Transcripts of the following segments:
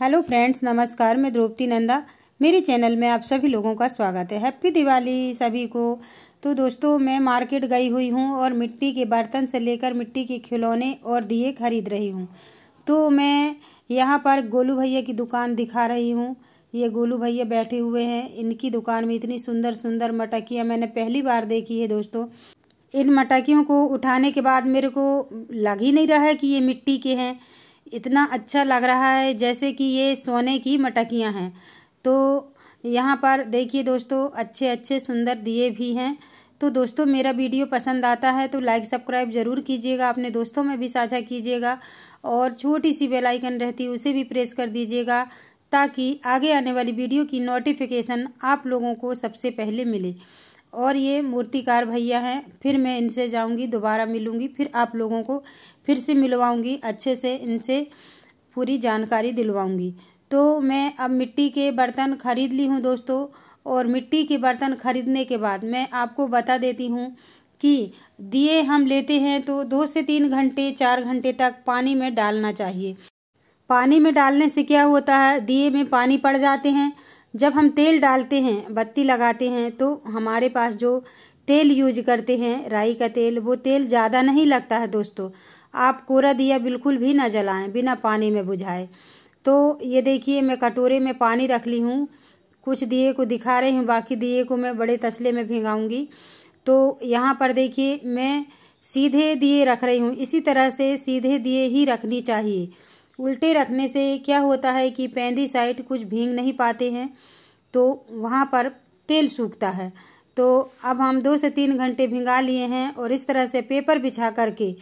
hello friends नमस्कार मैं द्रौपदी नंदा मेरे चैनल में आप सभी लोगों का स्वागत है हैप्पी दिवाली सभी को तो दोस्तों मैं मार्केट गई हुई हूँ और मिट्टी के बर्तन से लेकर मिट्टी के खिलौने और दिए खरीद रही हूँ तो मैं यहाँ पर गोलू भैया की दुकान दिखा रही हूँ ये गोलू भैया बैठे हुए हैं इनकी दुकान में इतनी सुंदर सुंदर मटकियाँ मैंने पहली बार देखी है दोस्तों इन मटकियों को उठाने के बाद मेरे को लग ही नहीं रहा है कि ये मिट्टी के हैं इतना अच्छा लग रहा है जैसे कि ये सोने की मटकियाँ हैं तो यहाँ पर देखिए दोस्तों अच्छे अच्छे सुंदर दिए भी हैं तो दोस्तों मेरा वीडियो पसंद आता है तो लाइक सब्सक्राइब ज़रूर कीजिएगा अपने दोस्तों में भी साझा कीजिएगा और छोटी सी बेल आइकन रहती है उसे भी प्रेस कर दीजिएगा ताकि आगे आने वाली वीडियो की नोटिफिकेशन आप लोगों को सबसे पहले मिले और ये मूर्तिकार भैया हैं फिर मैं इनसे जाऊंगी दोबारा मिलूंगी फिर आप लोगों को फिर से मिलवाऊंगी अच्छे से इनसे पूरी जानकारी दिलवाऊंगी तो मैं अब मिट्टी के बर्तन ख़रीद ली हूँ दोस्तों और मिट्टी के बर्तन ख़रीदने के बाद मैं आपको बता देती हूँ कि दिए हम लेते हैं तो दो से तीन घंटे चार घंटे तक पानी में डालना चाहिए पानी में डालने से क्या होता है दिए में पानी पड़ जाते हैं जब हम तेल डालते हैं बत्ती लगाते हैं तो हमारे पास जो तेल यूज करते हैं राई का तेल वो तेल ज़्यादा नहीं लगता है दोस्तों आप कोरा दिया बिल्कुल भी ना जलाएं बिना पानी में बुझाए तो ये देखिए मैं कटोरे में पानी रख ली हूँ कुछ दिए को दिखा रही हूँ बाकी दिए को मैं बड़े तसले में भिंगाऊँगी तो यहाँ पर देखिए मैं सीधे दिए रख रही हूँ इसी तरह से सीधे दिए ही रखनी चाहिए उल्टे रखने से क्या होता है कि साइड कुछ भींग नहीं पाते हैं तो वहाँ पर तेल सूखता है तो अब हम दो से तीन घंटे भिंगा लिए हैं और इस तरह से पेपर बिछा करके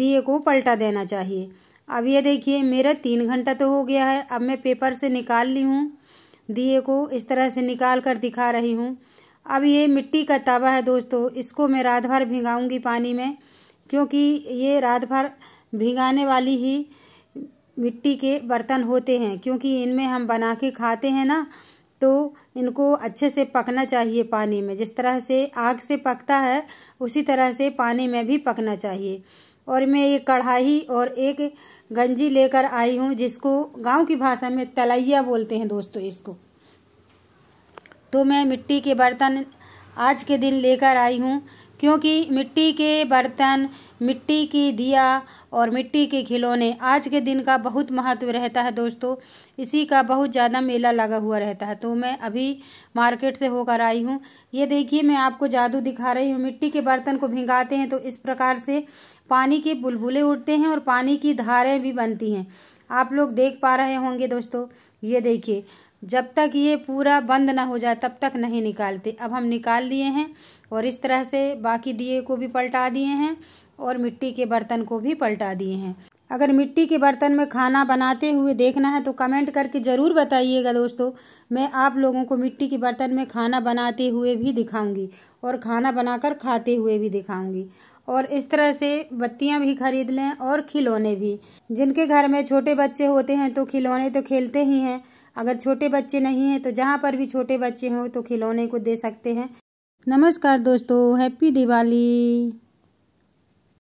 दिए को पलटा देना चाहिए अब ये देखिए मेरा तीन घंटा तो हो गया है अब मैं पेपर से निकाल ली हूँ दिए को इस तरह से निकाल कर दिखा रही हूँ अब ये मिट्टी का तवा है दोस्तों इसको मैं रात भर भिंगाऊँगी पानी में क्योंकि ये रात भर भिंगाने वाली ही मिट्टी के बर्तन होते हैं क्योंकि इनमें हम बना के खाते हैं ना तो इनको अच्छे से पकना चाहिए पानी में जिस तरह से आग से पकता है उसी तरह से पानी में भी पकना चाहिए और मैं एक कढ़ाई और एक गंजी लेकर आई हूँ जिसको गांव की भाषा में तलैया बोलते हैं दोस्तों इसको तो मैं मिट्टी के बर्तन आज के दिन लेकर आई हूँ क्योंकि मिट्टी के बर्तन मिट्टी की दिया और मिट्टी के खिलौने आज के दिन का बहुत महत्व रहता है दोस्तों इसी का बहुत ज़्यादा मेला लगा हुआ रहता है तो मैं अभी मार्केट से होकर आई हूँ ये देखिए मैं आपको जादू दिखा रही हूँ मिट्टी के बर्तन को भिंगाते हैं तो इस प्रकार से पानी के बुलबुले उड़ते हैं और पानी की धारें भी बनती हैं आप लोग देख पा रहे होंगे दोस्तों ये देखिए जब तक ये पूरा बंद ना हो जाए तब तक नहीं निकालते अब हम निकाल लिए हैं और इस तरह से बाकी दिए को भी पलटा दिए हैं और मिट्टी के बर्तन को भी पलटा दिए हैं अगर मिट्टी के बर्तन में खाना बनाते हुए देखना है तो कमेंट करके ज़रूर बताइएगा दोस्तों मैं आप लोगों को मिट्टी के बर्तन में खाना बनाते हुए भी दिखाऊंगी और खाना बनाकर खाते हुए भी दिखाऊंगी और इस तरह से बत्तियां भी खरीद लें और खिलौने भी जिनके घर में छोटे बच्चे होते हैं तो खिलौने तो खेलते ही हैं अगर छोटे बच्चे नहीं हैं तो जहाँ पर भी छोटे बच्चे हों तो खिलौने को दे सकते हैं नमस्कार दोस्तों हैप्पी दिवाली